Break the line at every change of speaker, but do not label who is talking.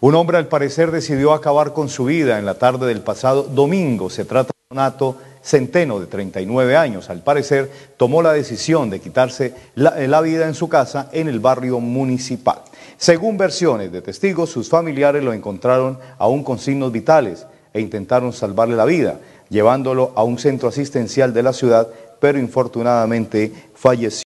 Un hombre al parecer decidió acabar con su vida en la tarde del pasado domingo. Se trata de Donato Centeno, de 39 años. Al parecer tomó la decisión de quitarse eh, la vida en su casa en el barrio municipal. Según versiones de testigos, sus familiares lo encontraron aún con signos vitales e intentaron salvarle la vida, llevándolo a un centro asistencial de la ciudad, pero infortunadamente falleció.